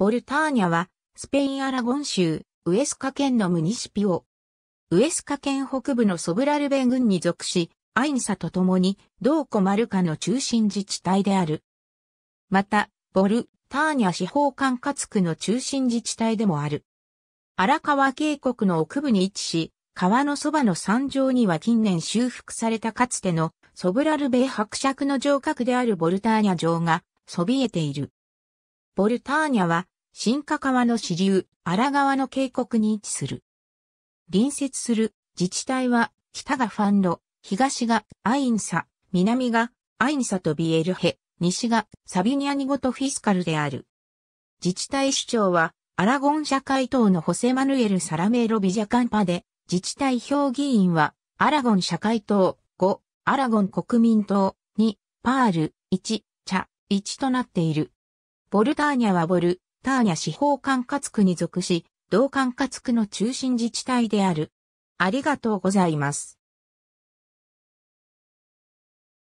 ボルターニャは、スペイン・アラゴン州、ウエスカ県のムニシピオ。ウエスカ県北部のソブラルベ軍に属し、アインサと共に、ドーコ・マルカの中心自治体である。また、ボル、ターニャ司法管轄区の中心自治体でもある。荒川渓谷の奥部に位置し、川のそばの山上には近年修復されたかつてのソブラルベ伯爵の城郭であるボルターニャ城がそびえている。ボルターニャは新河川の支流、荒川の渓谷に位置する。隣接する自治体は、北がファンロ、東がアインサ、南がアインサとビエルヘ、西がサビニアニゴとフィスカルである。自治体首長は、アラゴン社会党のホセマヌエル・サラメーロ・ビジャカンパで、自治体評議員は、アラゴン社会党5、アラゴン国民党2、パール1、チャ1となっている。ボルターニャはボル、ターニャ司法管轄区に属し、同管轄区の中心自治体である。ありがとうございます。